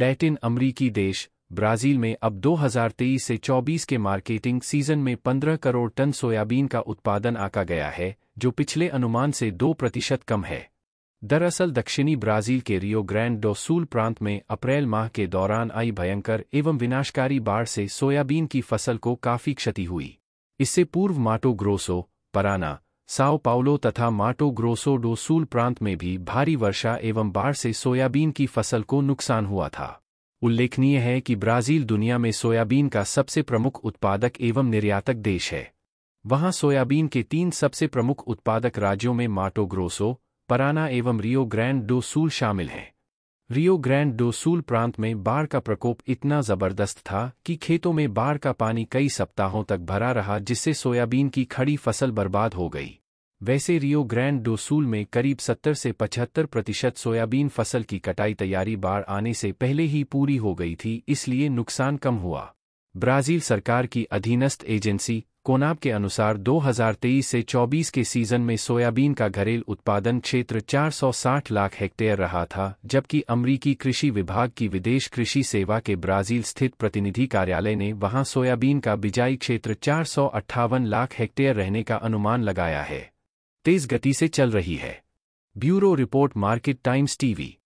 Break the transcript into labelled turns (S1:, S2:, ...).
S1: Latin अमरीकी देश Brazil में अब 2023 से 24 के मार्केटिंग सीजन में 15 करोड़ टन सोयाबीन का उत्पादन आका गया है जो पिछले अनुमान से 2 प्रतिशत कम है दरअसल दक्षिणी ब्राज़ील के रियो ग्रैंड डोसूल प्रांत में अप्रैल माह के दौरान आई भयंकर एवं विनाशकारी बाढ़ से सोयाबीन की फसल को काफ़ी क्षति हुई इससे पूर्व माटो ग्रोसो पराना साओ पाओलो तथा माटो ग्रोसो डोसूल प्रांत में भी भारी वर्षा एवं बाढ़ से सोयाबीन की फसल को नुकसान हुआ था उल्लेखनीय है कि ब्राज़ील दुनिया में सोयाबीन का सबसे प्रमुख उत्पादक एवं निर्यातक देश है वहां सोयाबीन के तीन सबसे प्रमुख उत्पादक राज्यों में माटो ग्रोसो पराना एवं रियो ग्रैंड डोसूल शामिल हैं रियो ग्रैंड डोसूल प्रांत में बाढ़ का प्रकोप इतना ज़बरदस्त था कि खेतों में बाढ़ का पानी कई सप्ताहों तक भरा रहा जिससे सोयाबीन की खड़ी फसल बर्बाद हो गई वैसे रियो ग्रैंड डोसूल में करीब 70 से 75 प्रतिशत सोयाबीन फसल की कटाई तैयारी बाढ़ आने से पहले ही पूरी हो गई थी इसलिए नुकसान कम हुआ ब्राज़ील सरकार की अधीनस्थ एजेंसी कोनाब के अनुसार 2023 से 24 के सीजन में सोयाबीन का घरेलू उत्पादन क्षेत्र 460 लाख हेक्टेयर रहा था जबकि अमरीकी कृषि विभाग की विदेश कृषि सेवा के ब्राज़ील स्थित प्रतिनिधि कार्यालय ने वहां सोयाबीन का बिजाई क्षेत्र चार लाख हेक्टेयर रहने का अनुमान लगाया है तेज गति से चल रही है bureau report market times TV